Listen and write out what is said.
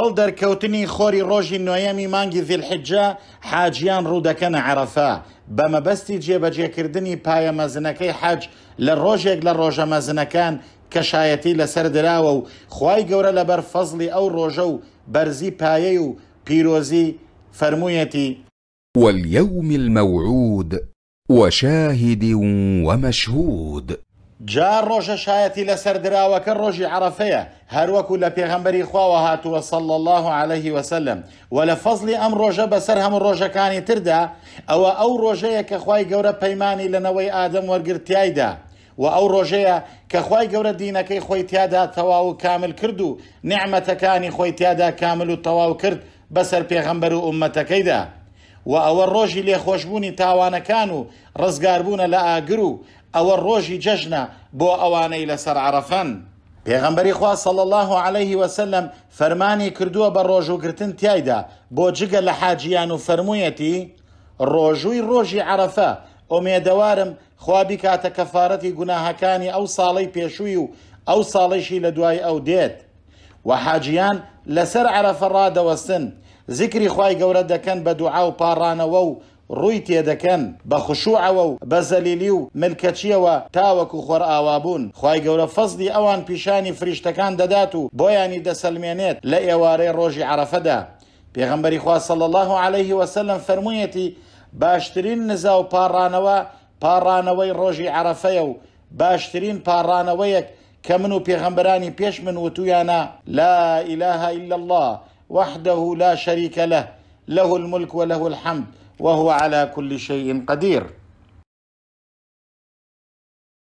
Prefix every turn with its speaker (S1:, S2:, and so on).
S1: او دەرکەوتنی خۆری ڕۆژی نوێمی مانگی زیلحجە حاجیان ڕوودەکەنە عرەفا بە مەبەستی جێبەجێکردنی پایە مەزنەکەی حەج لە ڕۆژێک لە ڕۆژە مەزنەکان کەشایەتی لەسەر دراوە و خی گەورە لەبەر فەزلی ئەو ڕۆژە و بەرزی پایەی و پیرۆزی فەرموویەتی واليوم الموعود وشاهد ومشهود جا ڕۆژە شایەتی لە سەردراوەکە ڕۆژی عرفەیە هەروەکو لە پێغەمبەری خواوە هاتووە سەڵ الله عليه وسلم و لە فەزلی ئەم ڕۆژە بەسەر هەموو ڕۆژەکانی تردا ئەوە ئەو ڕۆژەیە کە خی گەورە پەیمانی لەنەوەی ئادەم وەرگرتایدا و ئەو ڕۆژەیە کە خی گەورە دینەکەی خۆی تیادا تەواو و کامل کرد و نعمەتەکانی خۆی تیادا کامل و تەواو کرد بەسەر پێغەمبەر و عومەتەکەیدا و ئەوە ڕۆژی لێخۆشببوونی تاوانەکان و ڕزگاربوونە لە ئاگر و ئەوە ڕۆژی جەژنە بۆ ئەوانەی لەسەر عرفەن. پێغەمبەری خوا سەڵ الله عليه وسلم فەرمانی کردووە بە ڕۆژوگرتن تایدا بۆ جگە لە حاجیان و فەرموویەتی ڕۆژووی ڕۆژی عرفە ئۆمێدەوارم خوابی کاتە کەفاەتی گوناهەکانی ئەو ساڵەی پێشووی و ئەو ساڵیشی لە دوای ئەو دێت. و حاجیان لەسەر عرەفەڕا دەوەستن زیکری خی گەورە دەکەن بە دوعا و پاڕانەوە و ڕووی تێدەکەن بە خشوعەوە و بە زەلیلی و ملکەچیەوە تاوەکو خۆر ئاوابوون خی گەورە فەزلی ئەوان پیشانی فریشتەکان دەدات و بۆیانی دەسەلمێنێت لە ئێوارەی ڕۆژی عرەفەدا پێغمبەری خوا صل الله عليه وسلم فەرموویەتی باشترین نزا و پاڕانەوە پاڕانەوەی ڕۆژی عرەفەیە و باشترین پاڕانەوەیەک كمنو بيغمبراني و پێغەمبەرانی من لا إله إلا الله وحده لا شريك له له الملك وله الحمد وهو على كل شيء قدير